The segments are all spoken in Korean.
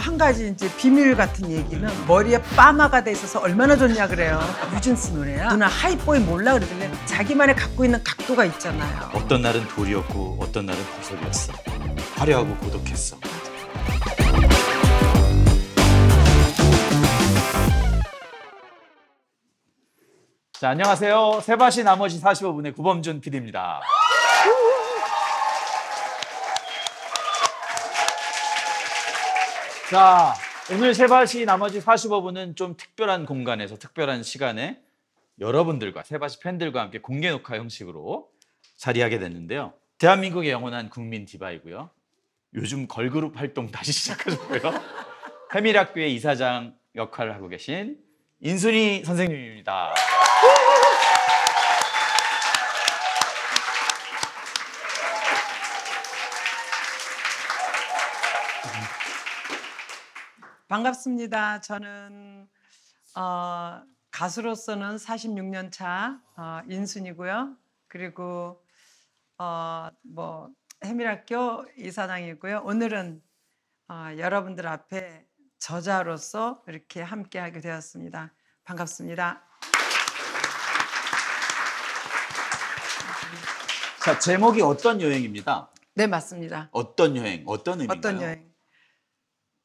한 가지 이제 비밀 같은 얘기는 음. 머리에 빠마가 돼 있어서 얼마나 좋냐 그래요. 뮤진스 노래야. 누나 음. 하이보이 몰라 그러길래 자기만의 갖고 있는 각도가 있잖아요. 어떤 날은 돌이었고 어떤 날은 보석이었어. 화려하고 고독했어. 자, 안녕하세요. 세바시 나머지 45분의 구범준 PD입니다. 자, 오늘 세바시 나머지 45분은 좀 특별한 공간에서 특별한 시간에 여러분들과 세바시 팬들과 함께 공개 녹화 형식으로 자리하게 됐는데요. 대한민국의 영원한 국민 디바이고요. 요즘 걸그룹 활동 다시 시작하셨고요. 해밀학교의 이사장 역할을 하고 계신 인순이 선생님입니다. 반갑습니다. 저는 어, 가수로서는 46년 차 어, 인순이고요. 그리고 어, 뭐 해밀학교 이사장이고요. 오늘은 어, 여러분들 앞에 저자로서 이렇게 함께하게 되었습니다. 반갑습니다. 자 제목이 어떤 여행입니다. 네 맞습니다. 어떤 여행, 어떤 의미인가요? 어떤 여행.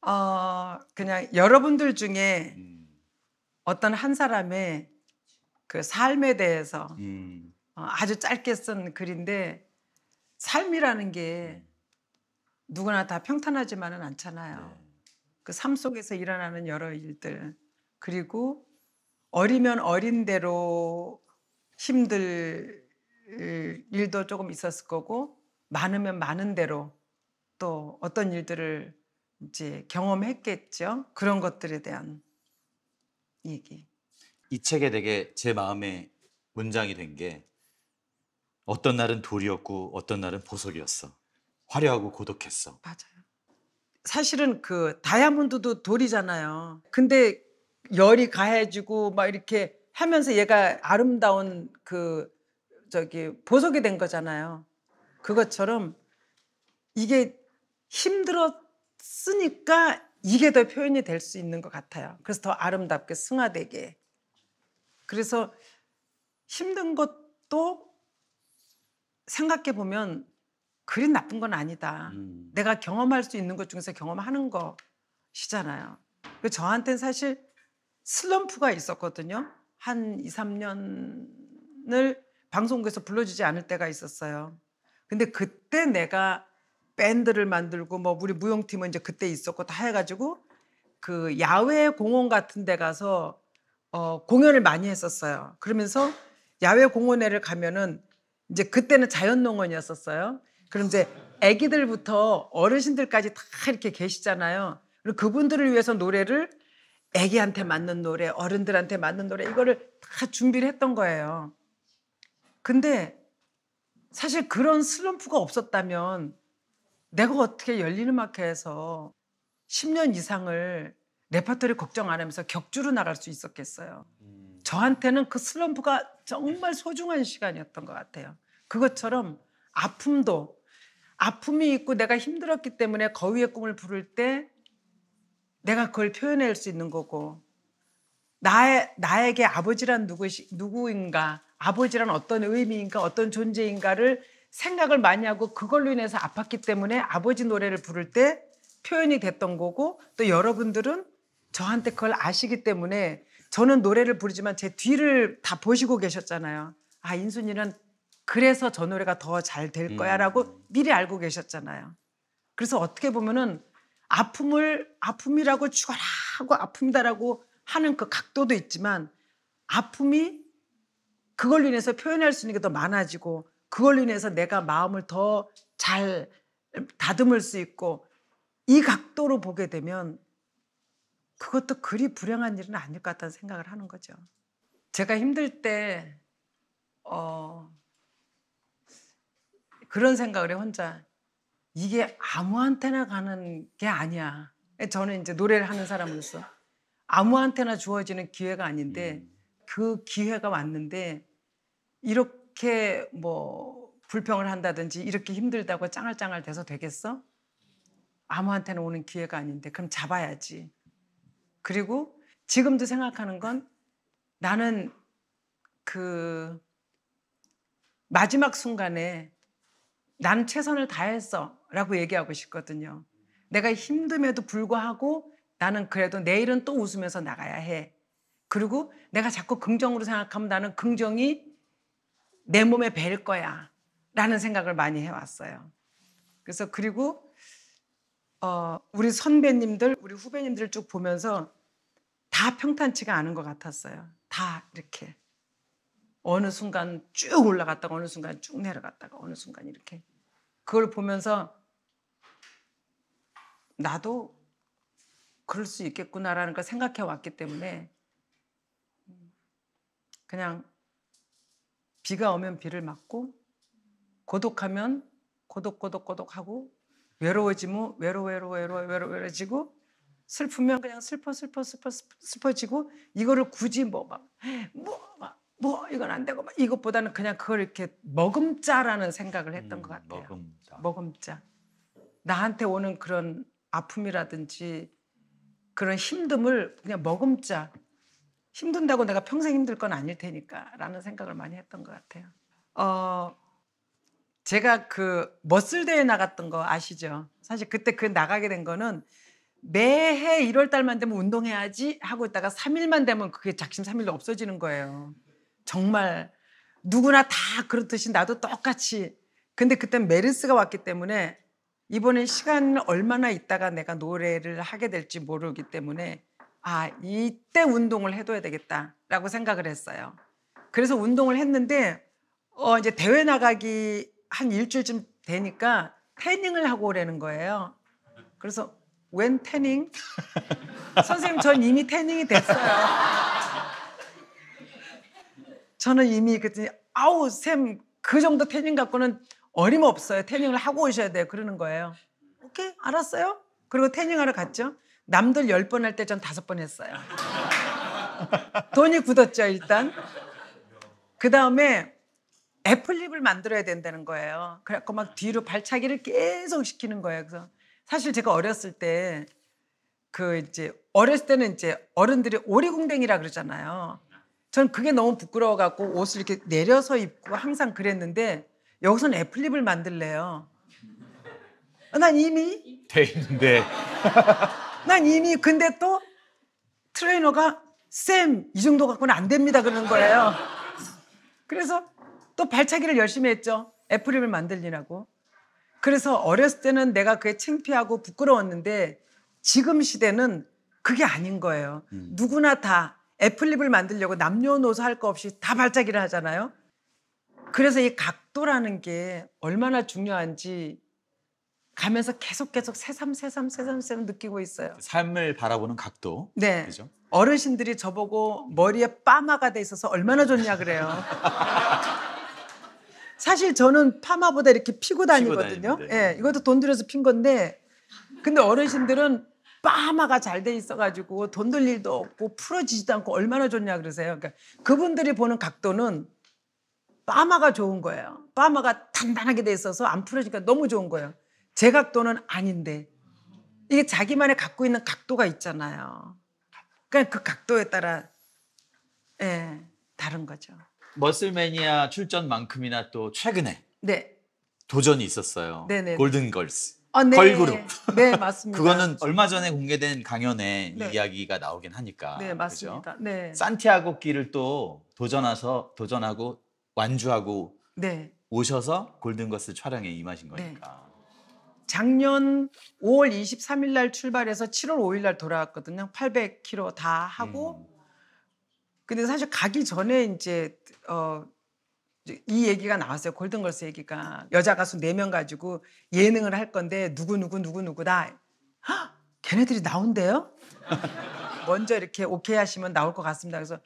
어, 그냥 여러분들 중에 음. 어떤 한 사람의 그 삶에 대해서 음. 어, 아주 짧게 쓴 글인데 삶이라는 게 네. 누구나 다 평탄하지만은 않잖아요. 네. 그삶 속에서 일어나는 여러 일들 그리고 어리면 어린 대로 힘들 일도 조금 있었을 거고 많으면 많은 대로 또 어떤 일들을 이제 경험했겠죠. 그런 것들에 대한 얘기. 이 책에 되게 제 마음에 문장이 된 게 어떤 날은 돌이었고 어떤 날은 보석이었어. 화려하고 고독했어. 맞아요. 사실은 그 다이아몬드도 돌이잖아요. 근데 열이 가해지고 막 이렇게 하면서 얘가 아름다운 그 저기 보석이 된 거잖아요. 그것처럼 이게 힘들어 쓰니까 이게 더 표현이 될 수 있는 것 같아요. 그래서 더 아름답게 승화되게. 그래서 힘든 것도 생각해 보면 그리 나쁜 건 아니다. 음. 내가 경험할 수 있는 것 중에서 경험하는 것이잖아요. 그 저한테는 사실 슬럼프가 있었거든요. 한 2, 3년을 방송국에서 불러주지 않을 때가 있었어요. 근데 그때 내가 밴드를 만들고 뭐 우리 무용팀은 이제 그때 있었고 다 해가지고 그 야외 공원 같은 데 가서 어, 공연을 많이 했었어요. 그러면서 야외 공원에를 가면은 이제 그때는 자연농원이었었어요. 그럼 이제 애기들부터 어르신들까지 다 이렇게 계시잖아요. 그리고 그분들을 위해서 노래를 애기한테 맞는 노래, 어른들한테 맞는 노래 이거를 다 준비를 했던 거예요. 근데 사실 그런 슬럼프가 없었다면 내가 어떻게 열리는마켓에서 10년 이상을 레파토리 걱정 안 하면서 격주로 나갈 수 있었겠어요. 음. 저한테는 그 슬럼프가 정말 소중한 시간이었던 것 같아요. 그것처럼 아픔도 아픔이 있고 내가 힘들었기 때문에 거위의 꿈을 부를 때 내가 그걸 표현할 수 있는 거고 나의 나에게 아버지란 누구 누구인가 아버지란 어떤 의미인가 어떤 존재인가를 생각을 많이 하고 그걸로 인해서 아팠기 때문에 아버지 노래를 부를 때 표현이 됐던 거고 또 여러분들은 저한테 그걸 아시기 때문에 저는 노래를 부르지만 제 뒤를 다 보시고 계셨잖아요. 아, 인순이는 그래서 저 노래가 더 잘될 음. 거야 라고 미리 알고 계셨잖아요. 그래서 어떻게 보면은 아픔을 아픔이라고 죽어라 하고 아픔이다라고 하는 그 각도도 있지만 아픔이 그걸로 인해서 표현할 수 있는 게 더 많아지고 그걸 인해서 내가 마음을 더 잘 다듬을 수 있고 이 각도로 보게 되면 그것도 그리 불행한 일은 아닐 것 같다는 생각을 하는 거죠. 제가 힘들 때, 어, 그런 생각을 해, 혼자. 이게 아무한테나 가는 게 아니야. 저는 이제 노래를 하는 사람으로서 아무한테나 주어지는 기회가 아닌데 음. 그 기회가 왔는데 이렇게 이렇게 뭐 불평을 한다든지 이렇게 힘들다고 짱알짱알 돼서 되겠어? 아무한테는 오는 기회가 아닌데 그럼 잡아야지. 그리고 지금도 생각하는 건 나는 그 마지막 순간에 나는 최선을 다했어 라고 얘기하고 싶거든요. 내가 힘듦에도 불구하고 나는 그래도 내일은 또 웃으면서 나가야 해. 그리고 내가 자꾸 긍정으로 생각하면 나는 긍정이 내 몸에 뵐 거야. 라는 생각을 많이 해왔어요. 그래서 그리고 어, 우리 선배님들, 우리 후배님들 쭉 보면서 다 평탄치가 않은 것 같았어요. 다 이렇게 어느 순간 쭉 올라갔다가 어느 순간 쭉 내려갔다가 어느 순간 이렇게 그걸 보면서 나도 그럴 수 있겠구나라는 걸 생각해 왔기 때문에 그냥 비가 오면 비를 맞고 고독하면 고독 고독 고독하고 외로워지면 외로 외로 외로 외로 외로지고 슬프면 그냥 슬퍼 슬퍼 슬퍼 슬퍼지고 이거를 굳이 뭐막뭐막 뭐, 뭐 이건 안 되고 막 이것보다는 그냥 그걸 이렇게 머금자라는 생각을 했던 음, 것 같아요. 머금자. 머금자. 나한테 오는 그런 아픔이라든지 그런 힘듦을 그냥 머금자. 힘든다고 내가 평생 힘들 건 아닐 테니까라는 생각을 많이 했던 것 같아요. 어, 제가 그 머슬 대회 나갔던 거 아시죠? 사실 그때 그 나가게 된 거는 매해 1월 달만 되면 운동해야지 하고 있다가 3일만 되면 그게 작심 3일로 없어지는 거예요. 정말 누구나 다 그렇듯이 나도 똑같이. 근데 그때 메르스가 왔기 때문에 이번에 시간을 얼마나 있다가 내가 노래를 하게 될지 모르기 때문에 아, 이때 운동을 해둬야 되겠다라고 생각을 했어요. 그래서 운동을 했는데, 어, 이제 대회 나가기 한 일주일쯤 되니까 태닝을 하고 오라는 거예요. 그래서, 웬 태닝? 선생님, 전 이미 태닝이 됐어요. 저는 이미 그랬더니, 아우, 쌤, 그 정도 태닝 갖고는 어림없어요. 태닝을 하고 오셔야 돼요. 그러는 거예요. 오케이, 알았어요. 그리고 태닝하러 갔죠. 남들 열 번 할 때 전 다섯 번 했어요. 돈이 굳었죠, 일단. 그 다음에 애플립을 만들어야 된다는 거예요. 그래갖고 막 뒤로 발차기를 계속 시키는 거예요. 그래서 사실 제가 어렸을 때 그 이제 어렸을 때는 이제 어른들이 오리궁뎅이라 그러잖아요. 전 그게 너무 부끄러워 갖고 옷을 이렇게 내려서 입고 항상 그랬는데 여기서는 애플립을 만들래요. 난 이미 돼 있는데 난 이미 근데 또 트레이너가 쌤, 이 정도 갖고는 안 됩니다. 그러는 거예요. 그래서 또 발차기를 열심히 했죠. 애플립을 만들리라고. 그래서 어렸을 때는 내가 그게 창피하고 부끄러웠는데 지금 시대는 그게 아닌 거예요. 음. 누구나 다 애플립을 만들려고 남녀노소 할 거 없이 다 발차기를 하잖아요. 그래서 이 각도라는 게 얼마나 중요한지 가면서 계속 계속 새삼 새삼 새삼 새삼 느끼고 있어요. 삶을 바라보는 각도. 네. 그죠? 어르신들이 저보고 머리에 파마가 돼 있어서 얼마나 좋냐 그래요. 사실 저는 파마보다 이렇게 피고 다니거든요. 예, 네, 이것도 돈 들여서 핀 건데 근데 어르신들은 파마가 잘 돼 있어가지고 돈 들 일도 없고 풀어지지도 않고 얼마나 좋냐 그러세요. 그러니까 그분들이 보는 각도는 파마가 좋은 거예요. 파마가 단단하게 돼 있어서 안 풀어지니까 너무 좋은 거예요. 제각도는 아닌데 이게 자기만의 갖고 있는 각도가 있잖아요. 그냥 그러니까 그 각도에 따라 예, 다른 거죠. 머슬매니아 출전만큼이나 또 최근에 네. 도전이 있었어요. 네네. 골든걸스. 아, 네. 걸그룹. 네, 맞습니다. 그거는 얼마 전에 공개된 강연에 네. 이야기가 나오긴 하니까. 네, 맞습니다. 그죠? 네. 산티아고 길을 또 도전해서 도전하고 완주하고 네. 오셔서 골든걸스 촬영에 임하신 거니까. 네. 작년 5월 23일 날 출발해서 7월 5일 날 돌아왔거든요. 800km 다 하고. 음. 근데 사실 가기 전에 이제 어, 이 얘기가 나왔어요. 골든걸스 얘기가 여자 가수 4명 가지고 예능을 할 건데 누구 누구 누구 누구다. 걔네들이 나온대요? 먼저 이렇게 오케이 하시면 나올 것 같습니다. 그래서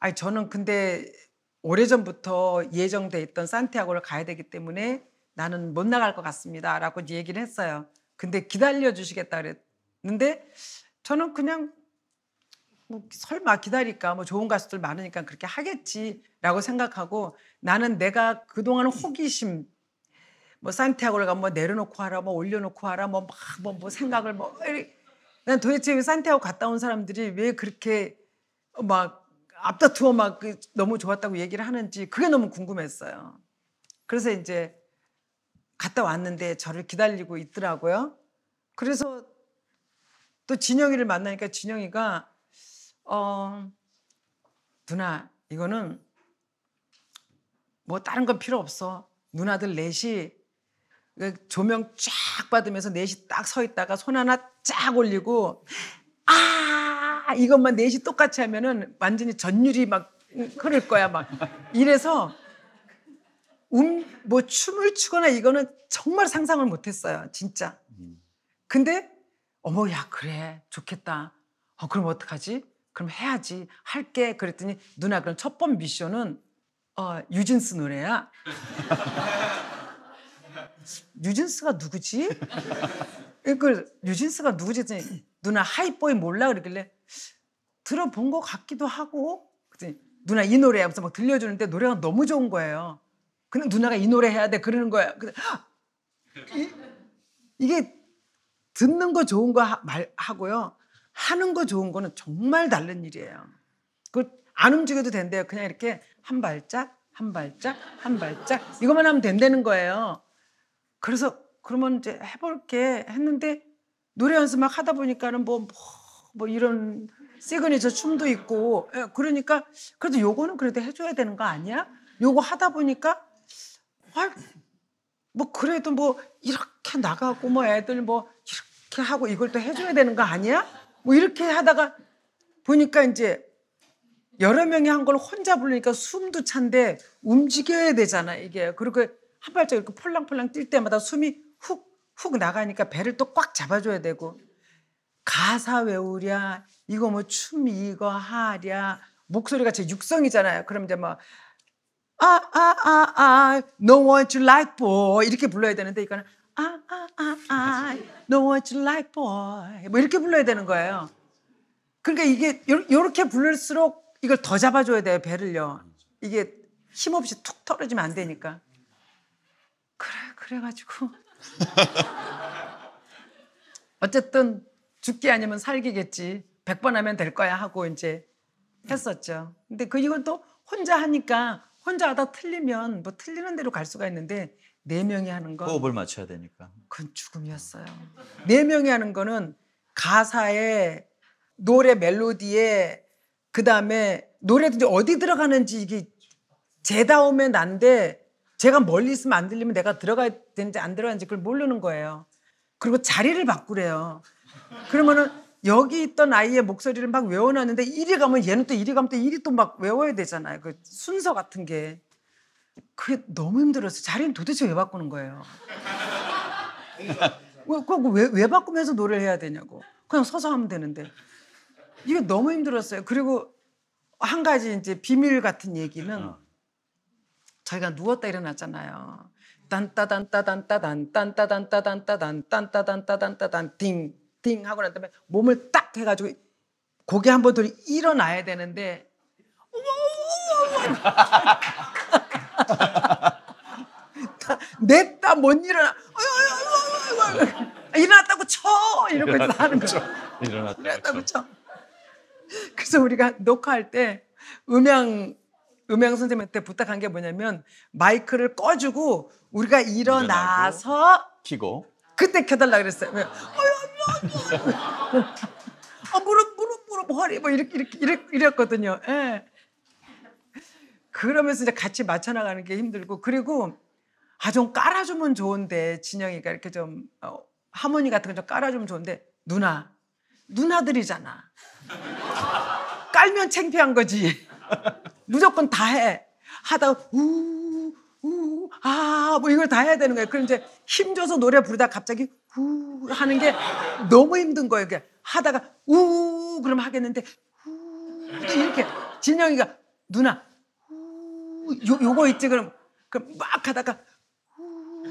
아니 저는 근데 오래전부터 예정돼 있던 산티아고를 가야 되기 때문에 나는 못 나갈 것 같습니다. 라고 얘기를 했어요. 근데 기다려 주시겠다 그랬는데 저는 그냥 뭐 설마 기다릴까 뭐 좋은 가수들 많으니까 그렇게 하겠지라고 생각하고 나는 내가 그동안 호기심 뭐 산티아고를 가면 뭐 내려놓고 하라 뭐 올려놓고 하라 뭐 막뭐 뭐 생각을 뭐 난 도대체 왜 산티아고 갔다 온 사람들이 왜 그렇게 막 앞다투어 막 그 너무 좋았다고 얘기를 하는지 그게 너무 궁금했어요. 그래서 이제 갔다 왔는데 저를 기다리고 있더라고요. 그래서 또 진영이를 만나니까 진영이가 어 누나 이거는 뭐 다른 건 필요 없어. 누나들 넷이 그 조명 쫙 받으면서 넷이 딱 서 있다가 손 하나 쫙 올리고 아 이것만 넷이 똑같이 하면은 완전히 전율이 막 흐를 거야 막 이래서 음, 뭐 춤을 추거나 이거는 정말 상상을 못했어요, 진짜. 음. 근데 어머 야 그래 좋겠다. 어 그럼 어떡하지? 그럼 해야지 할게 그랬더니 누나 그럼 첫 번 미션은 어 유진스 노래야. 유진스가 누구지? 그 유진스가 누구지? 누나 하이보이 몰라 그러길래 들어본 것 같기도 하고 그랬더니 누나 이 노래야 무서막 들려주는데 노래가 너무 좋은 거예요. 근데 누나가 이 노래 해야 돼 그러는 거야. 그, 이, 게 듣는 거 좋은 거 하, 말, 하고요. 하는 거 좋은 거는 정말 다른 일이에요. 그안 움직여도 된대요. 그냥 이렇게 한 발짝, 한 발짝, 한 발짝 이것만 하면 된다는 거예요. 그래서 그러면 이제 해볼게 했는데 노래 연습 막 하다 보니까는 뭐, 뭐, 뭐 이런 시그니처 춤도 있고 예, 그러니까 그래도 요거는 그래도 해줘야 되는 거 아니야? 요거 하다 보니까 뭐 그래도 뭐 이렇게 나가고 뭐 애들 뭐 이렇게 하고 이걸 또 해줘야 되는 거 아니야? 뭐 이렇게 하다가 보니까 이제 여러 명이 한 걸 혼자 부르니까 숨도 찬데 움직여야 되잖아 이게 그리고 한 발짝 이렇게 폴랑폴랑 뛸 때마다 숨이 훅 훅 나가니까 배를 또 꽉 잡아줘야 되고 가사 외우랴 이거 뭐 춤 이거 하랴 목소리가 제 육성이잖아요. 그럼 이제 뭐 아, 아, 아, 아, know what you like, boy. 이렇게 불러야 되는데, 이거는 아, 아, 아, 아, know what you like, boy. 뭐 이렇게 불러야 되는 거예요. 그러니까 이게 요렇게 부를수록 이걸 더 잡아줘야 돼요, 배를요. 이게 힘없이 툭 떨어지면 안 되니까. 그래, 그래가지고. 어쨌든 죽기 아니면 살기겠지. 100번 하면 될 거야 하고 이제 했었죠. 근데 그 이건 또 혼자 하니까 혼자 하다 틀리면 뭐 틀리는 대로 갈 수가 있는데 네 명이 하는 거 호흡을 맞춰야 되니까 그건 죽음이었어요. 네 명이 하는 거는 가사에 노래 멜로디에 그 다음에 노래들이 어디 들어가는지 이게 제다움에 난데 제가 멀리 있으면 안 들리면 내가 들어가야 되는지 안 들어가는지 그걸 모르는 거예요. 그리고 자리를 바꾸래요. 그러면은 여기 있던 아이의 목소리를 막 외워놨는데 이리 가면 얘는 또 이리 가면 또 이리 또 막 외워야 되잖아요. 그 순서 같은 게. 그게 너무 힘들었어요. 자리는 도대체 왜 바꾸는 거예요? 왜, 왜 바꾸면서 노래를 해야 되냐고. 그냥 서서 하면 되는데. 이게 너무 힘들었어요. 그리고 한 가지 이제 비밀 같은 얘기는 어. 저희가 누웠다 일어났잖아요. 딴따단 따단 따단 딴따단 따단 따단 딴 따단 따단 따단 딴따단 딴따단 딴따단 딴따단 딴따단 딴따단 딴따단 딴따단 딴따단 딴따단 딴따단 딴따단 딴따단 딴따딩 띵 하고 난 다음에 몸을 딱 해가지고 고개 한 번 돌이 일어나야 되는데 냈다 못 일어나 일어났다고 쳐 이러고 하는 거죠 일어났다고, 일어났다고 쳐. 쳐 그래서 우리가 녹화할 때 음향 음향 선생님한테 부탁한 게 뭐냐면 마이크를 꺼주고 우리가 일어나서 키고 그때 켜달라 그랬어요. 왜? 아, 무릎, 무릎, 무릎, 허리, 뭐, 이렇게, 이렇게, 이랬, 이랬거든요. 예. 그러면서 이제 같이 맞춰나가는 게 힘들고, 그리고, 아, 좀 깔아주면 좋은데, 진영이가 이렇게 좀, 어, 하모니 같은 거 좀 깔아주면 좋은데, 누나, 누나들이잖아. 깔면 창피한 거지. 무조건 다 해. 하다가, 우 우, 아, 뭐 이걸 다 해야 되는 거예요. 그럼 이제 힘줘서 노래 부르다 갑자기 우 하는 게 너무 힘든 거예요. 그러 하다가 우 그럼 하겠는데 우 또 이렇게 진영이가 누나 우 요, 요거 있지 그럼 그럼 막 하다가 우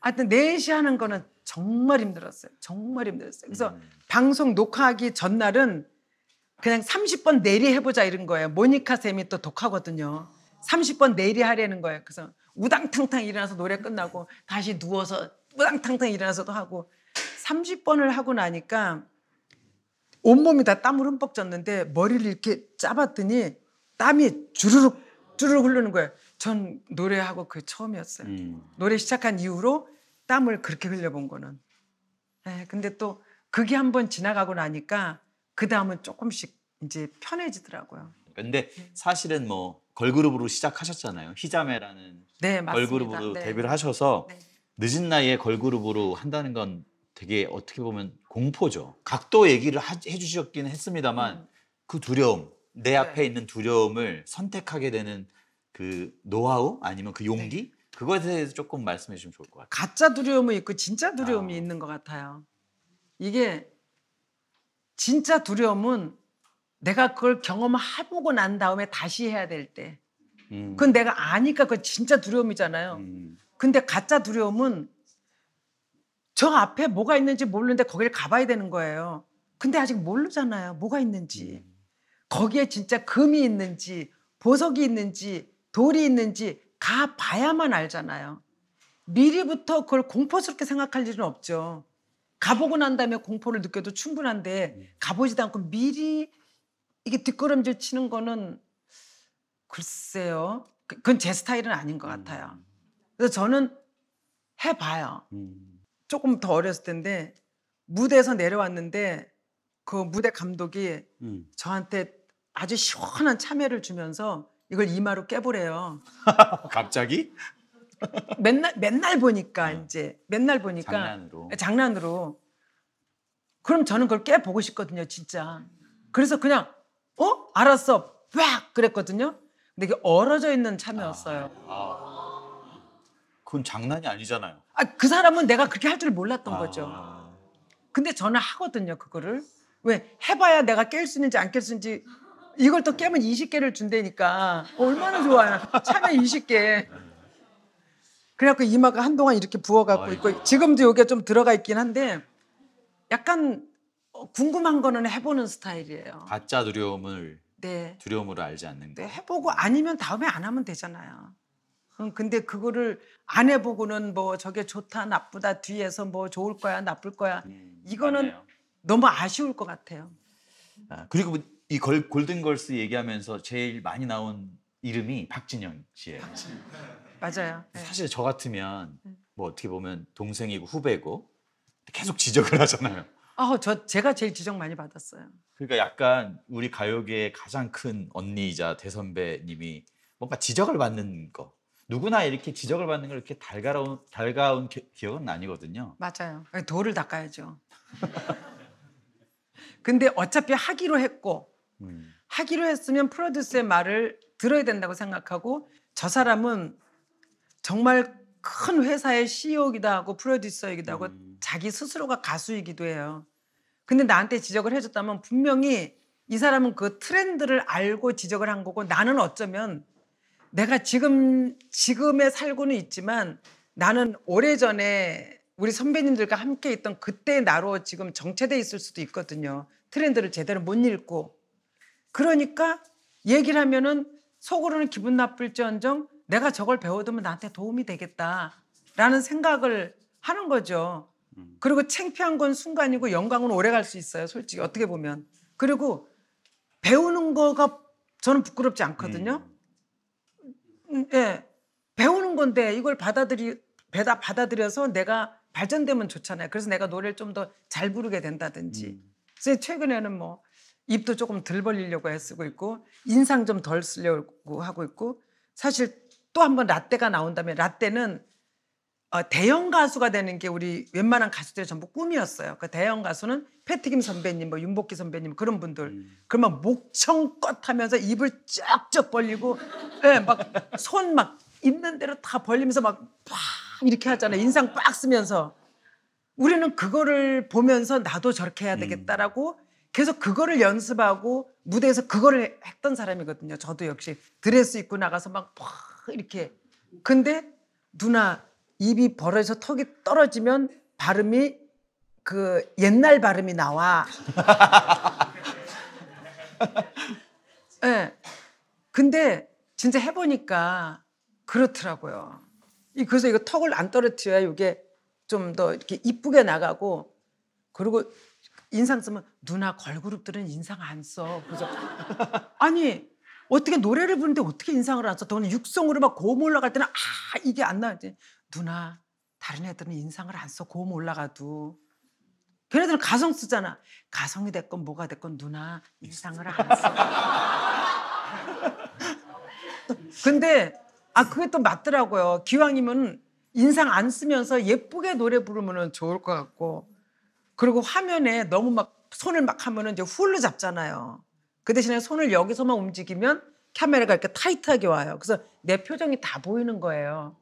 하여튼 4시 하는 거는 정말 힘들었어요. 정말 힘들었어요. 그래서 음. 방송 녹화하기 전날은 그냥 30번 내리 해보자 이런 거예요. 모니카 쌤이 또 독하거든요. 30번 내리 하려는 거예요. 그래서 우당탕탕 일어나서 노래 끝나고 다시 누워서 우당탕탕 일어나서도 하고 30번을 하고 나니까 온몸이 다 땀을 흠뻑 졌는데 머리를 이렇게 짜봤더니 땀이 주르륵 주르륵 흐르는 거예요. 전 노래하고 그 처음이었어요. 음. 노래 시작한 이후로 땀을 그렇게 흘려본 거는. 에, 예, 근데 또 그게 한 번 지나가고 나니까 그 다음은 조금씩 이제 편해지더라고요. 근데 사실은 뭐 걸그룹으로 시작하셨잖아요. 히자메라는 네, 걸그룹으로 네. 데뷔를 하셔서 네. 늦은 나이에 걸그룹으로 한다는 건 되게 어떻게 보면 공포죠. 각도 얘기를 하, 해주셨긴 했습니다만 음. 그 두려움, 내 네. 앞에 있는 두려움을 선택하게 되는 그 노하우 아니면 그 용기 네. 그거에 대해서 조금 말씀해 주시면 좋을 것 같아요. 가짜 두려움이 있고 진짜 두려움이 아. 있는 것 같아요. 이게 진짜 두려움은 내가 그걸 경험해보고 난 다음에 다시 해야 될 때. 음. 그건 내가 아니까 그 진짜 두려움이잖아요. 음. 근데 가짜 두려움은 저 앞에 뭐가 있는지 모르는데 거기를 가봐야 되는 거예요. 근데 아직 모르잖아요. 뭐가 있는지. 음. 거기에 진짜 금이 있는지, 보석이 있는지, 돌이 있는지 가봐야만 알잖아요. 미리부터 그걸 공포스럽게 생각할 일은 없죠. 가보고 난 다음에 공포를 느껴도 충분한데 가보지도 않고 미리 이게 뒷걸음질 치는 거는 글쎄요. 그, 그건 제 스타일은 아닌 것 음. 같아요. 그래서 저는 해봐요. 음. 조금 더 어렸을 텐데 무대에서 내려왔는데 그 무대 감독이 음. 저한테 아주 시원한 참외를 주면서 이걸 이마로 깨보래요. 갑자기? 맨날 맨날 보니까 음. 이제 맨날 보니까 장난으로. 장난으로. 그럼 저는 그걸 깨보고 싶거든요, 진짜. 그래서 그냥 어? 알았어. 빡! 그랬거든요. 근데 이게 얼어져 있는 참이었어요. 아, 아, 그건 장난이 아니잖아요. 아, 그 사람은 내가 그렇게 할 줄 몰랐던 아. 거죠. 근데 저는 하거든요, 그거를. 왜? 해봐야 내가 깰 수 있는지 안 깰 수 있는지 이걸 또 깨면 20개를 준대니까 얼마나 좋아요. 참여 20개. 그래갖고 이마가 한동안 이렇게 부어갖고 있고, 지금도 여기가 좀 들어가 있긴 한데, 약간 궁금한 거는 해보는 스타일이에요. 가짜 두려움을 네. 두려움으로 알지 않는 네, 거. 네, 해보고 아니면 다음에 안 하면 되잖아요. 근데 그거를 안 해보고는 뭐 저게 좋다 나쁘다 뒤에서 뭐 좋을 거야 나쁠 거야 음, 이거는 맞네요. 너무 아쉬울 것 같아요. 아, 그리고 이 걸, 골든걸스 얘기하면서 제일 많이 나온 이름이 박진영 씨예요. 맞아요. 네. 사실 저 같으면 네. 뭐 어떻게 보면 동생이고 후배고 계속 지적을 하잖아요. 아, 저 제가 제일 지적 많이 받았어요. 그러니까 약간 우리 가요계의 가장 큰 언니이자 대선배님이 뭔가 지적을 받는 거. 누구나 이렇게 지적을 받는 걸 이렇게 달가운 달가운 기, 기억은 아니거든요. 맞아요. 예, 돌을 닦아야죠. 근데 어차피 하기로 했고 음. 하기로 했으면 프로듀서의 말을 들어야 된다고 생각하고 저 사람은 정말 큰 회사의 CEO이기도 하고 프로듀서이기도 하고 음. 자기 스스로가 가수이기도 해요. 근데 나한테 지적을 해줬다면 분명히 이 사람은 그 트렌드를 알고 지적을 한 거고 나는 어쩌면 내가 지금 지금에 살고는 있지만 나는 오래전에 우리 선배님들과 함께 있던 그때 의 나로 지금 정체돼 있을 수도 있거든요. 트렌드를 제대로 못 읽고 그러니까 얘기를 하면은 속으로는 기분 나쁠지언정 내가 저걸 배워두면 나한테 도움이 되겠다라는 생각을 하는 거죠. 음. 그리고 창피한 건 순간이고 영광은 오래 갈 수 있어요. 솔직히 어떻게 보면. 그리고 배우는 거가 저는 부끄럽지 않거든요. 음. 음. 예. 배우는 건데 이걸 받아들이 배다 받아들여서 내가 발전되면 좋잖아요. 그래서 내가 노래를 좀 더 잘 부르게 된다든지. 음. 그래서 최근에는 뭐 입도 조금 덜 벌리려고 애쓰고 있고 인상 좀 덜 쓰려고 하고 있고 사실 또 한 번 라떼가 나온다면 라떼는 어, 대형 가수가 되는 게 우리 웬만한 가수들의 전부 꿈이었어요. 그 대형 가수는 패티김 선배님, 뭐윤복기 선배님 그런 분들. 음. 그러면 목청껏 하면서 입을 쫙쫙 벌리고, 예, 막 손 막 있는 대로 다 벌리면서 막 팍 이렇게 하잖아요. 인상 빡 쓰면서. 우리는 그거를 보면서 나도 저렇게 해야 음. 되겠다라고 음. 계속 그거를 연습하고 무대에서 그거를 했던 사람이거든요. 저도 역시 드레스 입고 나가서 막 팍 이렇게. 근데 누나 입이 벌어서 져 턱이 떨어지면 발음이 그 옛날 발음이 나와. 예. 네. 근데 진짜 해보니까 그렇더라고요. 그래서 이거 턱을 안 떨어뜨려야 이게 좀 더 이렇게 이쁘게 나가고 그리고 인상 쓰면 누나 걸그룹들은 인상 안 써. 그래 아니 어떻게 노래를 부르는데 어떻게 인상을 안 써? 돈는 육성으로 막 고음 올라갈 때는 아 이게 안 나왔지. 누나 다른 애들은 인상을 안 써 고음 올라가도 걔네들은 가성 쓰잖아 가성이 됐건 뭐가 됐건 누나 인상을 안 써. 근데 아 그게 또 맞더라고요 기왕이면 인상 안 쓰면서 예쁘게 노래 부르면 좋을 것 같고 그리고 화면에 너무 막 손을 막 하면은 이제 훌로 잡잖아요 그 대신에 손을 여기서만 움직이면 카메라가 이렇게 타이트하게 와요. 그래서 내 표정이 다 보이는 거예요.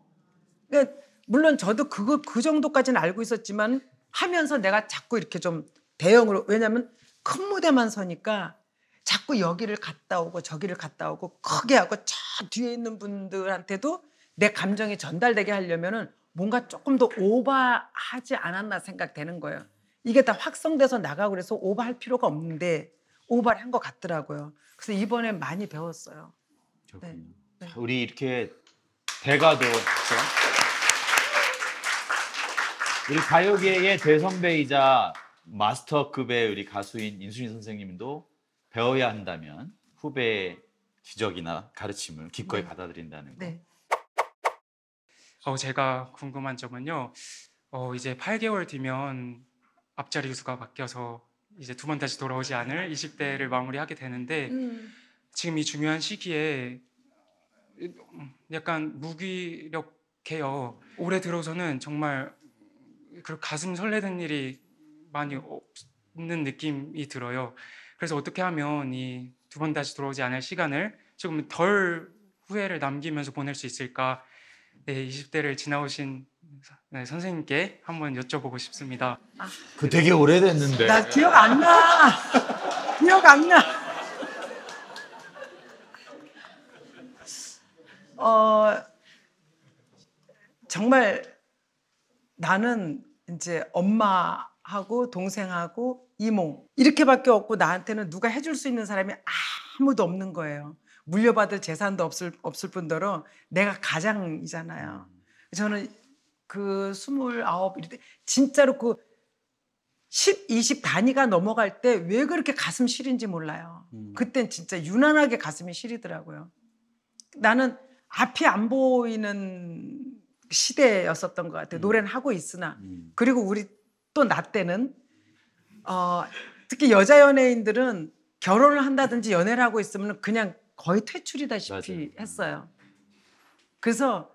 그러니까 물론 저도 그거 그 정도까지는 알고 있었지만 하면서 내가 자꾸 이렇게 좀 대형으로 왜냐하면 큰 무대만 서니까 자꾸 여기를 갔다 오고 저기를 갔다 오고 크게 하고 저 뒤에 있는 분들한테도 내 감정이 전달되게 하려면은 뭔가 조금 더 오버하지 않았나 생각되는 거예요. 이게 다 확성돼서 나가고 그래서 오버할 필요가 없는데 오버를 한 것 같더라고요. 그래서 이번에 많이 배웠어요. 네. 우리 이렇게 대가도 그렇죠? 우리 가요계의 대선배이자 마스터급의 우리 가수인 인순이 선생님도 배워야 한다면 후배의 지적이나 가르침을 기꺼이 네. 받아들인다는 거. 네. 어, 제가 궁금한 점은요. 어, 이제 8개월 뒤면 앞자리 유수가 바뀌어서 이제 두 번 다시 돌아오지 않을 20대를 마무리하게 되는데 음. 지금 이 중요한 시기에 음, 약간 무기력해요. 올해 들어서는 정말 그리고 가슴 설레는 일이 많이 없는 어, 느낌이 들어요. 그래서 어떻게 하면 이 두 번 다시 돌아오지 않을 시간을 조금 덜 후회를 남기면서 보낼 수 있을까? 네, 20대를 지나오신 네, 선생님께 한번 여쭤보고 싶습니다. 아, 그 되게 오래됐는데. 나 기억 안 나. 기억 안 나. 어 정말 나는 이제 엄마하고 동생하고 이모 이렇게밖에 없고 나한테는 누가 해줄 수 있는 사람이 아무도 없는 거예요. 물려받을 재산도 없을 없을 뿐더러 내가 가장이잖아요. 저는 그 스물아홉 이때 진짜로 그 10, 20 단위가 넘어갈 때 왜 그렇게 가슴 시린지 몰라요. 음. 그땐 진짜 유난하게 가슴이 시리더라고요. 나는 앞이 안 보이는 그 시대였었던 것 같아요. 음. 노래는 하고 있으나 음. 그리고 우리 또 나 때는 어, 특히 여자 연예인들은 결혼을 한다든지 연애를 하고 있으면 그냥 거의 퇴출이다시피 맞아요. 했어요. 그래서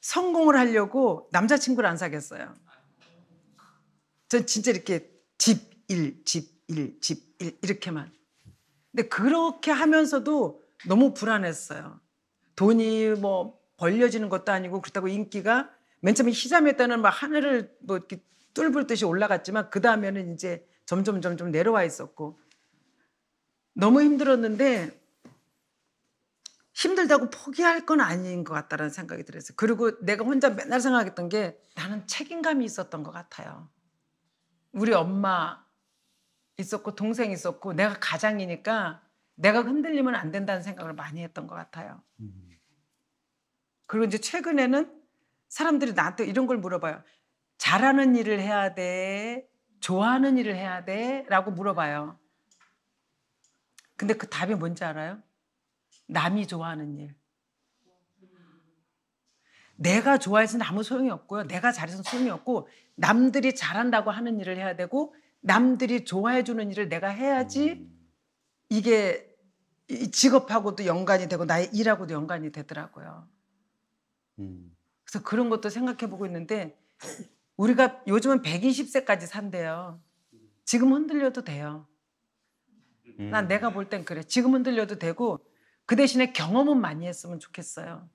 성공을 하려고 남자친구를 안 사겠어요. 전 진짜 이렇게 집 일, 집 일, 집 일, 이렇게만. 근데 그렇게 하면서도 너무 불안했어요. 돈이 뭐 벌려지는 것도 아니고 그렇다고 인기가 맨 처음에 희자매다는 막 하늘을 뭐 이렇게 뚫을 듯이 올라갔지만 그 다음에는 이제 점점 점점 내려와 있었고 너무 힘들었는데 힘들다고 포기할 건 아닌 것 같다라는 생각이 들었어요. 그리고 내가 혼자 맨날 생각했던 게 나는 책임감이 있었던 것 같아요. 우리 엄마 있었고 동생 있었고 내가 가장이니까 내가 흔들리면 안 된다는 생각을 많이 했던 것 같아요. 음. 그리고 이제 최근에는 사람들이 나한테 이런 걸 물어봐요. 잘하는 일을 해야 돼? 좋아하는 일을 해야 돼? 라고 물어봐요. 근데 그 답이 뭔지 알아요? 남이 좋아하는 일. 내가 좋아해서는 아무 소용이 없고요. 내가 잘해서는 소용이 없고, 남들이 잘한다고 하는 일을 해야 되고, 남들이 좋아해주는 일을 내가 해야지 이게 직업하고도 연관이 되고, 나의 일하고도 연관이 되더라고요. 음. 그래서 그런 것도 생각해 보고 있는데 우리가 요즘은 120세까지 산대요. 지금 흔들려도 돼요. 음. 난 내가 볼 땐 그래. 지금 흔들려도 되고 그 대신에 경험은 많이 했으면 좋겠어요.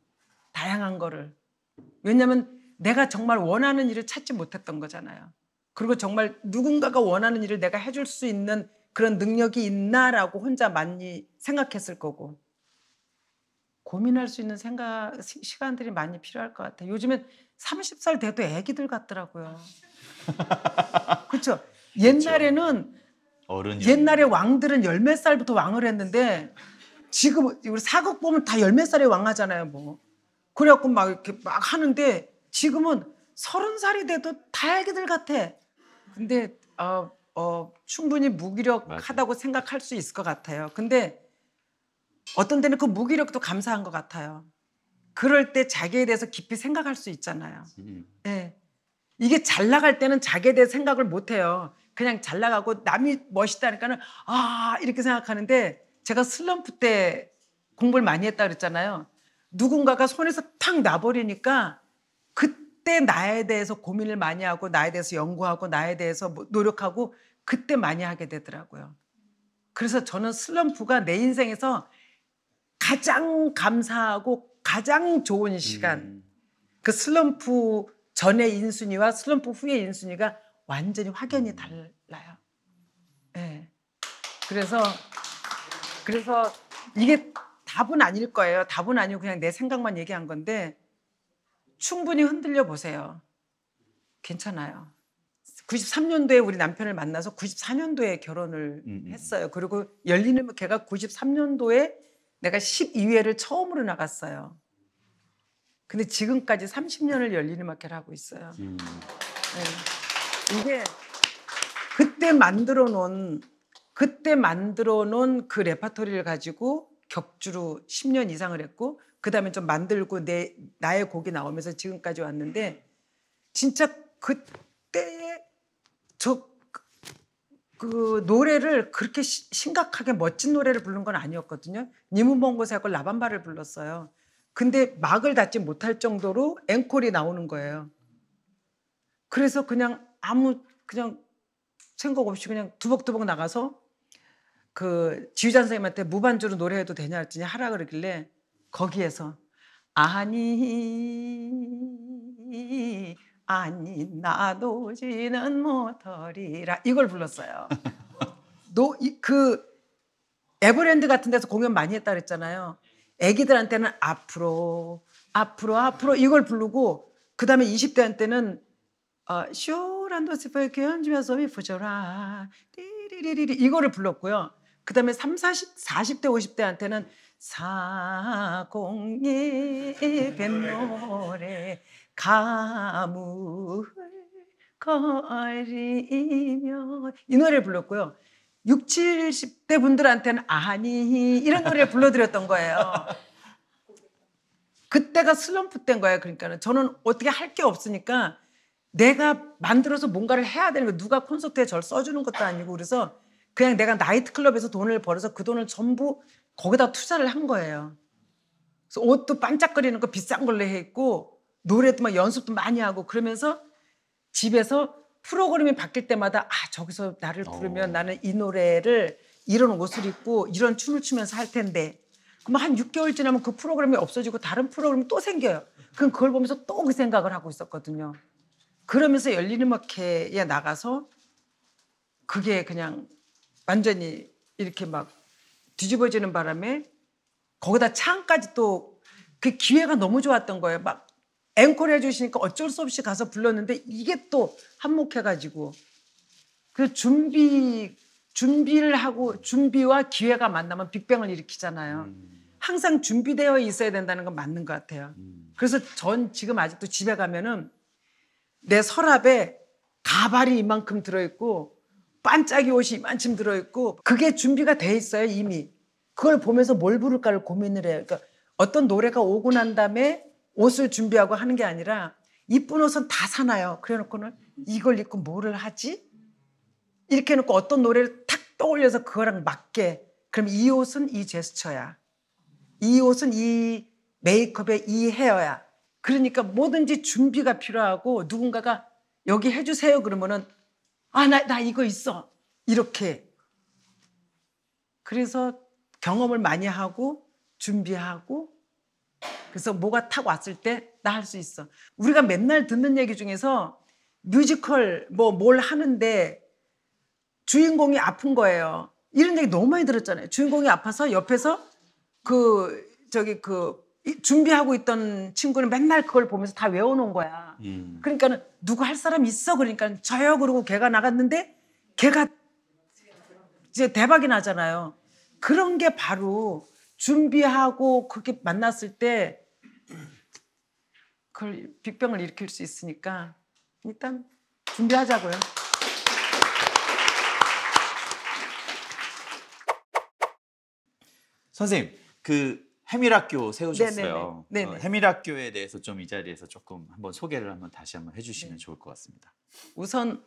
다양한 거를. 왜냐면 내가 정말 원하는 일을 찾지 못했던 거잖아요. 그리고 정말 누군가가 원하는 일을 내가 해줄 수 있는 그런 능력이 있나라고 혼자 많이 생각했을 거고. 고민할 수 있는 생각 시간들이 많이 필요할 것 같아요. 요즘엔 30살 돼도 애기들 같더라고요. 그렇죠. 옛날에는 어른 옛날에 왕들은 열 몇 살부터 왕을 했는데 지금 우리 사극 보면 다 열 몇 살에 왕하잖아요, 뭐. 그래갖고 막 이렇게 막 하는데 지금은 서른 살이 돼도 다 애기들 같아. 근데 어, 어 충분히 무기력하다고 맞아. 생각할 수 있을 것 같아요. 근데 어떤 때는 그 무기력도 감사한 것 같아요. 그럴 때 자기에 대해서 깊이 생각할 수 있잖아요. 네. 이게 잘 나갈 때는 자기에 대해 생각을 못 해요. 그냥 잘 나가고 남이 멋있다니까는 아 이렇게 생각하는데 제가 슬럼프 때 공부를 많이 했다 그랬잖아요. 누군가가 손에서 탁 나버리니까 그때 나에 대해서 고민을 많이 하고 나에 대해서 연구하고 나에 대해서 뭐 노력하고 그때 많이 하게 되더라고요. 그래서 저는 슬럼프가 내 인생에서 가장 감사하고 가장 좋은 시간. 음. 그 슬럼프 전의 인순이와 슬럼프 후의 인순이가 완전히 확연히 음. 달라요. 네. 그래서 그래서 이게 답은 아닐 거예요. 답은 아니고 그냥 내 생각만 얘기한 건데 충분히 흔들려 보세요. 괜찮아요. 93년도에 우리 남편을 만나서 94년도에 결혼을 음, 음. 했어요. 그리고 열리는악가 뭐 93년도에 내가 12회를 처음으로 나갔어요. 근데 지금까지 30년을 열리는 마켓을 하고 있어요. 음. 네. 이게 그때 만들어 놓은 그때 만들어 놓은 그 레파토리를 가지고 격주로 10년 이상을 했고 그다음에 좀 만들고 내 나의 곡이 나오면서 지금까지 왔는데 진짜 그때 저그 노래를 그렇게 시, 심각하게 멋진 노래를 부른 건 아니었거든요. 니문몽고사걸 라반바를 불렀어요. 근데 막을 닫지 못할 정도로 앵콜이 나오는 거예요. 그래서 그냥 아무 그냥 생각 없이 그냥 두벅두벅 나가서 그 지휘자 선생님한테 무반주로 노래해도 되냐 했더니 하라 그러길래 거기에서 아니 아니 나도 지는 못하리라 이걸 불렀어요. 노, 그 에버랜드 같은 데서 공연 많이 했다 그랬잖아요. 애기들한테는 앞으로 앞으로 앞으로 이걸 부르고 그 다음에 20대한테는 어, 쇼란도 스퍼의 교현주면서 미프저라 리리리리 이거를 불렀고요. 그 다음에 3, 0 40대 50대한테는 사공예 뱃노래 가물 거리며 이 노래를 불렀고요. 6, 70대 분들한테는 아니 이런 노래를 불러드렸던 거예요. 그때가 슬럼프 때인 거예요. 그러니까 저는 어떻게 할 게 없으니까 내가 만들어서 뭔가를 해야 되는 거예요 누가 콘서트에 절 써주는 것도 아니고 그래서 그냥 내가 나이트클럽에서 돈을 벌어서 그 돈을 전부 거기다 투자를 한 거예요. 그래서 옷도 반짝거리는 거 비싼 걸로 해있고 노래도 막 연습도 많이 하고 그러면서 집에서 프로그램이 바뀔 때마다 아 저기서 나를 부르면 오. 어. 나는 이 노래를 이런 옷을 입고 이런 춤을 추면서 할 텐데 그럼 한 6개월 지나면 그 프로그램이 없어지고 다른 프로그램이 또 생겨요. 그럼 그걸 보면서 또 그 생각을 하고 있었거든요. 그러면서 열리는악회에 나가서 그게 그냥 완전히 이렇게 막 뒤집어지는 바람에 거기다 창까지 또 그 기회가 너무 좋았던 거예요. 막 앵콜 해주시니까 어쩔 수 없이 가서 불렀는데 이게 또 한몫해가지고 그 준비 준비를 하고 준비와 기회가 만나면 빅뱅을 일으키잖아요. 음. 항상 준비되어 있어야 된다는 건 맞는 것 같아요. 음. 그래서 전 지금 아직도 집에 가면은 내 서랍에 가발이 이만큼 들어있고 반짝이 옷이 이만큼 들어있고 그게 준비가 돼 있어요 이미. 그걸 보면서 뭘 부를까를 고민을 해요. 그러니까 어떤 노래가 오고 난 다음에 옷을 준비하고 하는 게 아니라 이쁜 옷은 다사나요 그래 놓고는 이걸 입고 뭐를 하지? 이렇게 해놓고 어떤 노래를 탁 떠올려서 그거랑 맞게. 그럼 이 옷은 이 제스처야. 이 옷은 이 메이크업에 이 헤어야. 그러니까 뭐든지 준비가 필요하고 누군가가 여기 해주세요 그러면은 아, 나, 나 이거 있어. 이렇게. 그래서 경험을 많이 하고 준비하고 그래서 뭐가 탁 왔을 때 나 할 수 있어. 우리가 맨날 듣는 얘기 중에서 뮤지컬 뭐 뭘 하는데 주인공이 아픈 거예요. 이런 얘기 너무 많이 들었잖아요. 주인공이 아파서 옆에서 그 저기 그 준비하고 있던 친구는 맨날 그걸 보면서 다 외워놓은 거야. 음. 그러니까는 누구 할 사람 있어? 그러니까 저요. 그러고 걔가 나갔는데 걔가 이제 대박이 나잖아요. 그런 게 바로 준비하고 그렇게 만났을 때 그걸 빅병을 일으킬 수 있으니까 일단 준비하자고요. 선생님, 그 해밀학교 세우셨어요. 어, 네네 어, 해밀학교에 대해서 좀 이 자리에서 조금 한번 소개를 한번 다시 한번 해주시면 네. 좋을 것 같습니다. 우선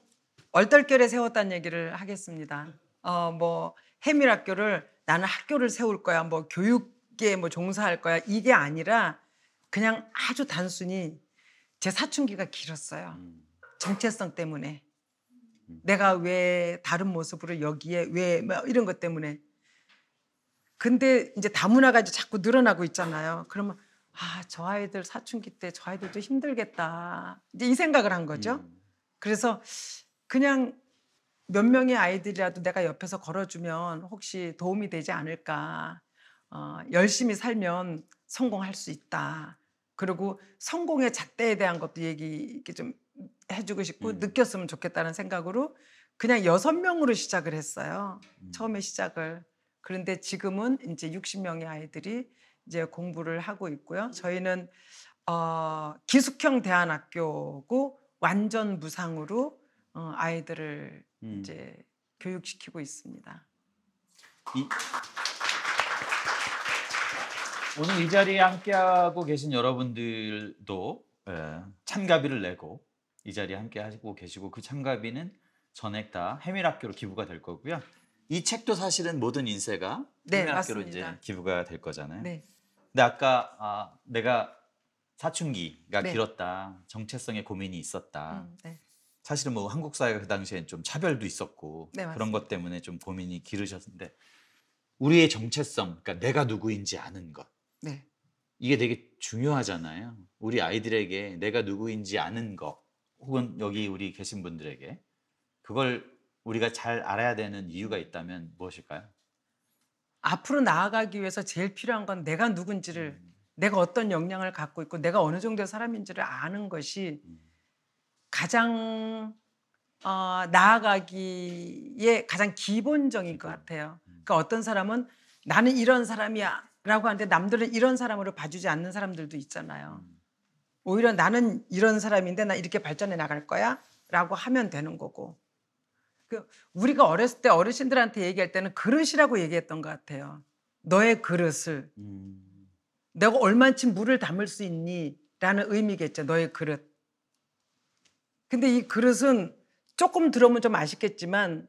얼떨결에 세웠다는 얘기를 하겠습니다. 어, 뭐 해밀학교를 나는 학교를 세울 거야, 뭐 교육계 뭐 종사할 거야 이게 아니라 그냥 아주 단순히 제 사춘기가 길었어요. 음. 정체성 때문에. 음. 내가 왜 다른 모습으로 여기에 왜뭐 이런 것 때문에. 근데 이제 다문화가 이제 자꾸 늘어나고 있잖아요. 그러면 아, 저 아이들 사춘기 때 저 아이들도 힘들겠다. 이제 이 생각을 한 거죠. 음. 그래서 그냥 몇 명의 아이들이라도 내가 옆에서 걸어주면 혹시 도움이 되지 않을까. 어, 열심히 살면 성공할 수 있다. 그리고 성공의 잣대에 대한 것도 얘기 좀 해주고 싶고 음. 느꼈으면 좋겠다는 생각으로 그냥 여섯 명으로 시작을 했어요. 음. 처음에 시작을. 그런데 지금은 이제 60명의 아이들이 이제 공부를 하고 있고요. 저희는 어, 기숙형 대안학교고 완전 무상으로 어, 아이들을 음. 이제 교육시키고 있습니다. 이... 오늘 이 자리에 함께하고 계신 여러분들도 예, 참가비를 내고 이 자리에 함께 하고 계시고 그 참가비는 전액 다 해밀학교로 기부가 될 거고요. 이 책도 사실은 모든 인쇄가 네, 해밀학교로 맞습니다. 이제 기부가 될 거잖아요. 네. 근데 아까 아, 내가 사춘기가 네. 길었다, 정체성에 고민이 있었다. 음, 네. 사실은 뭐 한국 사회가 그 당시엔 좀 차별도 있었고 네, 그런 것 때문에 좀 고민이 길으셨는데 우리의 정체성, 그러니까 내가 누구인지 아는 것, 네. 이게 되게 중요하잖아요. 우리 아이들에게 내가 누구인지 아는 것, 혹은 여기 우리 계신 분들에게 그걸 우리가 잘 알아야 되는 이유가 있다면 무엇일까요? 앞으로 나아가기 위해서 제일 필요한 건 내가 누군지를 음. 내가 어떤 역량을 갖고 있고 내가 어느 정도의 사람인지를 아는 것이 음. 가장 어, 나아가기에 가장 기본적인 기본. 것 같아요. 음. 그러니까 어떤 사람은 나는 이런 사람이야. 라고 하는데 남들은 이런 사람으로 봐주지 않는 사람들도 있잖아요. 음. 오히려 나는 이런 사람인데 나 이렇게 발전해 나갈 거야? 라고 하면 되는 거고. 그 우리가 어렸을 때 어르신들한테 얘기할 때는 그릇이라고 얘기했던 것 같아요. 너의 그릇을. 음. 내가 얼만큼 물을 담을 수 있니? 라는 의미겠죠. 너의 그릇. 근데 이 그릇은 조금 들어오면 좀 아쉽겠지만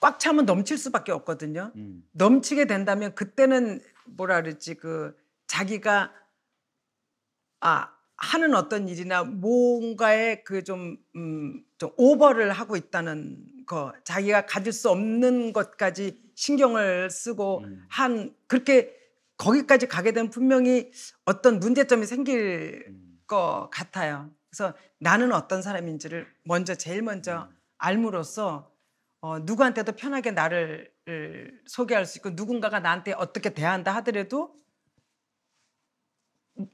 꽉 차면 넘칠 수밖에 없거든요. 음. 넘치게 된다면 그때는 뭐라 그랬지 그 자기가 아 하는 어떤 일이나 뭔가에 그좀 음, 좀 오버를 하고 있다는 거 자기가 가질 수 없는 것까지 신경을 쓰고 음. 한 그렇게 거기까지 가게 되면 분명히 어떤 문제점이 생길 음. 것 같아요. 그래서 나는 어떤 사람인지를 먼저 제일 먼저 음. 알므로써 어, 누구한테도 편하게 나를 소개할 수 있고 누군가가 나한테 어떻게 대한다 하더라도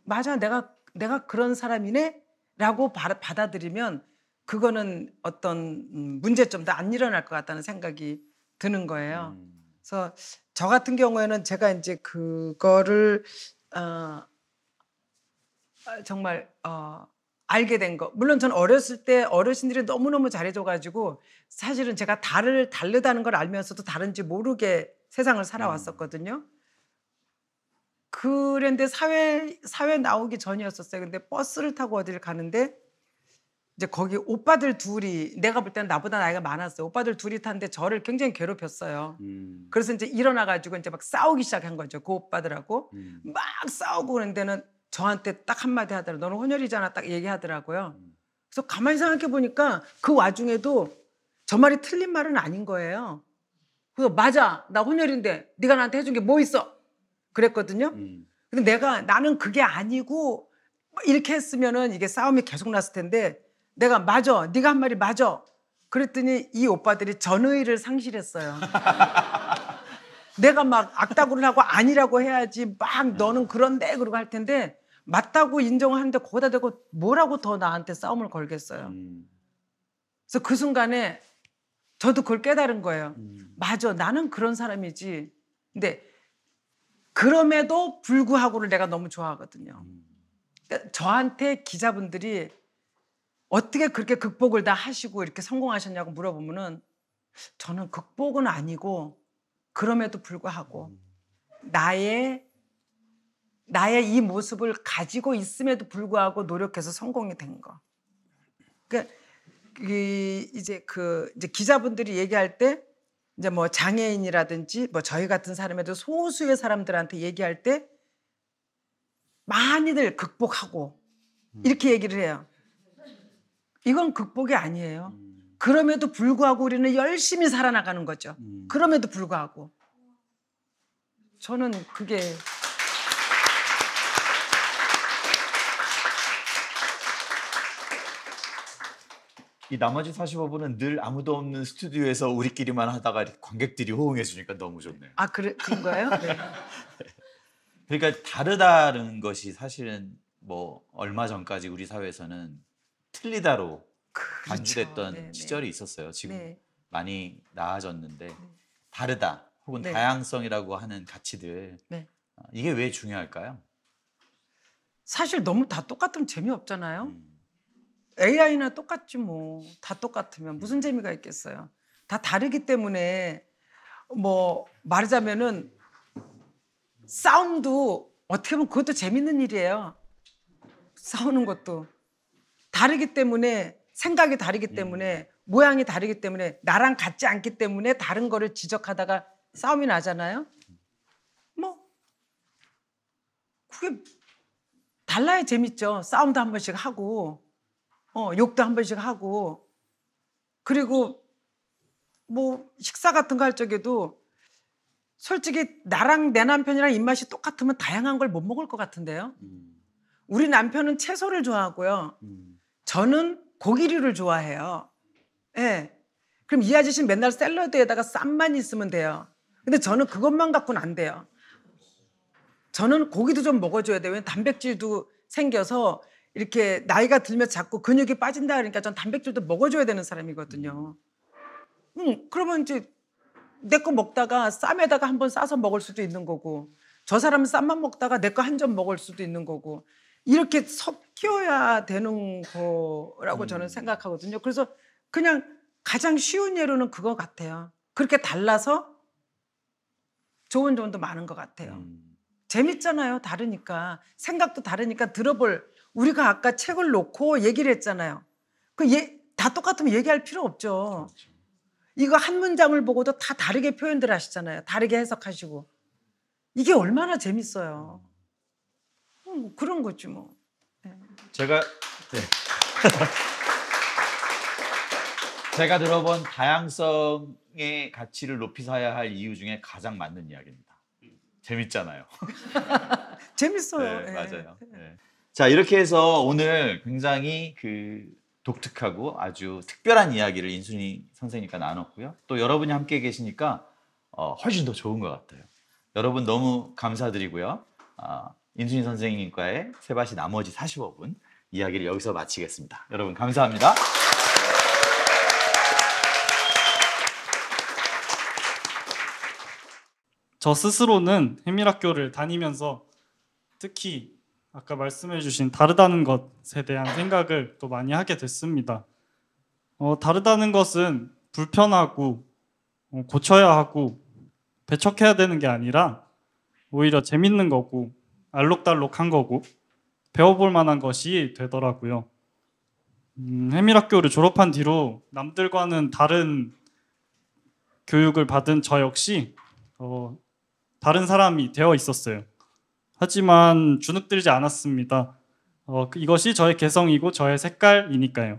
맞아 내가 내가 그런 사람이네라고 받아들이면 그거는 어떤 음, 문제점도 안 일어날 것 같다는 생각이 드는 거예요. 음. 그래서 저 같은 경우에는 제가 이제 그거를 어, 아, 정말 어, 알게 된 거. 물론 전 어렸을 때 어르신들이 너무너무 잘해줘가지고 사실은 제가 달을 다르다는 걸 알면서도 다른지 모르게 세상을 살아왔었거든요. 음. 그런데 사회 사회 나오기 전이었었어요. 근데 버스를 타고 어디를 가는데 이제 거기 오빠들 둘이 내가 볼 때는 나보다 나이가 많았어요. 오빠들 둘이 탔는데 저를 굉장히 괴롭혔어요. 음. 그래서 이제 일어나가지고 이제 막 싸우기 시작한 거죠. 그 오빠들하고 음. 막 싸우고 그런 데는 저한테 딱 한마디 하더라고 너는 혼혈이잖아 딱 얘기하더라고요. 음. 그래서 가만히 생각해 보니까 그 와중에도 저 말이 틀린 말은 아닌 거예요. 그래서 맞아 나 혼혈인데 네가 나한테 해준 게 뭐 있어? 그랬거든요. 음. 근데 내가 나는 그게 아니고 이렇게 했으면은 이게 싸움이 계속 났을 텐데 내가 맞아 네가 한 말이 맞아 그랬더니 이 오빠들이 전의를 상실했어요. 내가 막 악다구를 하고 아니라고 해야지 막 너는 그런데 그러고 할 텐데 맞다고 인정하는데 거기다 대고 뭐라고 더 나한테 싸움을 걸겠어요. 음. 그래서 그 순간에 저도 그걸 깨달은 거예요. 음. 맞아, 나는 그런 사람이지. 근데 그럼에도 불구하고를 내가 너무 좋아하거든요. 음. 그러니까 저한테 기자분들이 어떻게 그렇게 극복을 다 하시고 이렇게 성공하셨냐고 물어보면은 저는 극복은 아니고 그럼에도 불구하고 나의 나의 이 모습을 가지고 있음에도 불구하고 노력해서 성공이 된 거. 그러니까 이제 그 이제 기자분들이 얘기할 때 이제 뭐 장애인이라든지 뭐 저희 같은 사람에도 소수의 사람들한테 얘기할 때 많이들 극복하고 이렇게 얘기를 해요. 이건 극복이 아니에요. 음. 그럼에도 불구하고 우리는 열심히 살아나가는 거죠. 음. 그럼에도 불구하고 저는 그게 이 나머지 45분은 늘 아무도 없는 스튜디오에서 우리끼리만 하다가 관객들이 호응해 주니까 너무 좋네요. 아 그래 그런가요? 네. 그러니까 다르다는 것이 사실은 뭐 얼마 전까지 우리 사회에서는 틀리다로 그렇죠. 간주됐던 네네. 네. 시절이 있었어요. 지금 네. 많이 나아졌는데 네. 다르다 혹은 네. 다양성이라고 하는 가치들 아, 이게 왜 중요할까요? 사실 너무 다 똑같으면 재미없잖아요. 음. AI나 똑같지 뭐. 다 똑같으면 무슨 음. 재미가 있겠어요. 다 다르기 때문에 뭐 말하자면은 싸움도 어떻게 보면 그것도 재밌는 일이에요. 싸우는 것도. 다르기 때문에 생각이 다르기 음. 때문에 모양이 다르기 때문에 나랑 같지 않기 때문에 다른 거를 지적하다가 싸움이 나잖아요. 뭐 그게 달라야 재밌죠. 싸움도 한 번씩 하고 어, 욕도 한 번씩 하고 그리고 뭐 식사 같은 거 할 적에도 솔직히 나랑 내 남편이랑 입맛이 똑같으면 다양한 걸 못 먹을 것 같은데요. 음. 우리 남편은 채소를 좋아하고요. 음. 저는 고기류를 좋아해요. 예. 네. 그럼 이 아저씨는 맨날 샐러드에다가 쌈만 있으면 돼요. 근데 저는 그것만 갖고는 안 돼요. 저는 고기도 좀 먹어줘야 돼요. 왜냐면 단백질도 생겨서 이렇게 나이가 들면 자꾸 근육이 빠진다 그러니까 전 단백질도 먹어줘야 되는 사람이거든요. 음, 그러면 이제 내 거 먹다가 쌈에다가 한번 싸서 먹을 수도 있는 거고 저 사람은 쌈만 먹다가 내 거 한 점 먹을 수도 있는 거고 이렇게 섞여야 되는 거라고 음. 저는 생각하거든요. 그래서 그냥 가장 쉬운 예로는 그거 같아요. 그렇게 달라서 좋은 점도 많은 것 같아요. 음. 재밌잖아요. 다르니까 생각도 다르니까 들어볼 우리가 아까 책을 놓고 얘기를 했잖아요. 그 예, 다 똑같으면 얘기할 필요 없죠. 그렇죠. 이거 한 문장을 보고도 다 다르게 표현들 하시잖아요. 다르게 해석하시고. 이게 얼마나 재밌어요. 뭐 그런 거지 뭐. 네. 제가 네. 제가 들어본 다양성의 가치를 높이사야 할 이유 중에 가장 맞는 이야기입니다. 재밌잖아요. 재밌어요. 네, 예. 맞아요. 네. 자, 이렇게 해서 오늘 굉장히 그 독특하고 아주 특별한 이야기를 인순이 선생님과 나눴고요. 또 여러분이 함께 계시니까 어, 훨씬 더 좋은 것 같아요. 여러분 너무 감사드리고요. 어, 인순이 선생님과의 세바시 나머지 45분 이야기를 여기서 마치겠습니다. 여러분 감사합니다. 저 스스로는 혜밀학교를 다니면서 특히 아까 말씀해주신 다르다는 것에 대한 생각을 또 많이 하게 됐습니다. 어, 다르다는 것은 불편하고 어, 고쳐야 하고 배척해야 되는 게 아니라 오히려 재밌는 거고 알록달록한 거고 배워볼 만한 것이 되더라고요. 음, 해밀학교를 졸업한 뒤로 남들과는 다른 교육을 받은 저 역시 어, 다른 사람이 되어 있었어요. 하지만 주눅들지 않았습니다. 어, 이것이 저의 개성이고 저의 색깔이니까요.